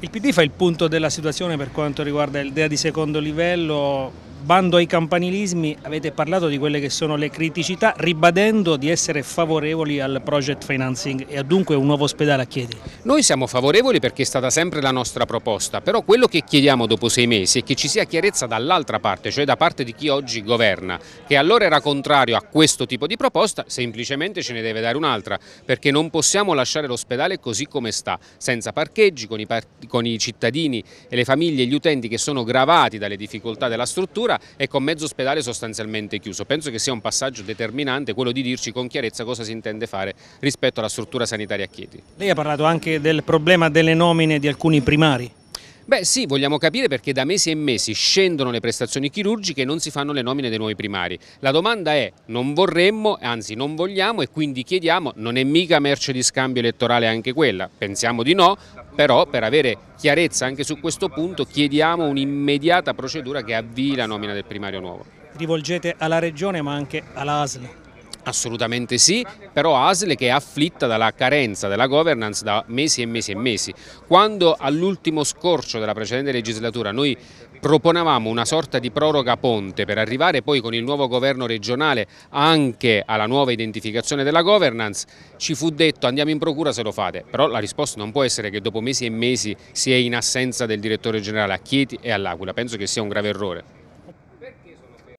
Il PD fa il punto della situazione per quanto riguarda l'idea di secondo livello bando ai campanilismi, avete parlato di quelle che sono le criticità, ribadendo di essere favorevoli al project financing e dunque un nuovo ospedale a Chieti. Noi siamo favorevoli perché è stata sempre la nostra proposta, però quello che chiediamo dopo sei mesi è che ci sia chiarezza dall'altra parte, cioè da parte di chi oggi governa, che allora era contrario a questo tipo di proposta, semplicemente ce ne deve dare un'altra, perché non possiamo lasciare l'ospedale così come sta, senza parcheggi, con i, par con i cittadini e le famiglie e gli utenti che sono gravati dalle difficoltà della struttura, chiusura e con mezzo ospedale sostanzialmente chiuso. Penso che sia un passaggio determinante quello di dirci con chiarezza cosa si intende fare rispetto alla struttura sanitaria a Chieti. Lei ha parlato anche del problema delle nomine di alcuni primari. Beh sì, vogliamo capire perché da mesi e mesi scendono le prestazioni chirurgiche e non si fanno le nomine dei nuovi primari. La domanda è, non vorremmo, anzi non vogliamo e quindi chiediamo, non è mica merce di scambio elettorale anche quella? Pensiamo di no, però per avere chiarezza anche su questo punto chiediamo un'immediata procedura che avvii la nomina del primario nuovo. Rivolgete alla Regione ma anche all'ASL. Assolutamente sì, però Asle che è afflitta dalla carenza della governance da mesi e mesi e mesi. Quando all'ultimo scorcio della precedente legislatura noi proponevamo una sorta di proroga ponte per arrivare poi con il nuovo governo regionale anche alla nuova identificazione della governance, ci fu detto andiamo in procura se lo fate, però la risposta non può essere che dopo mesi e mesi si è in assenza del direttore generale a Chieti e all'Aquila, penso che sia un grave errore.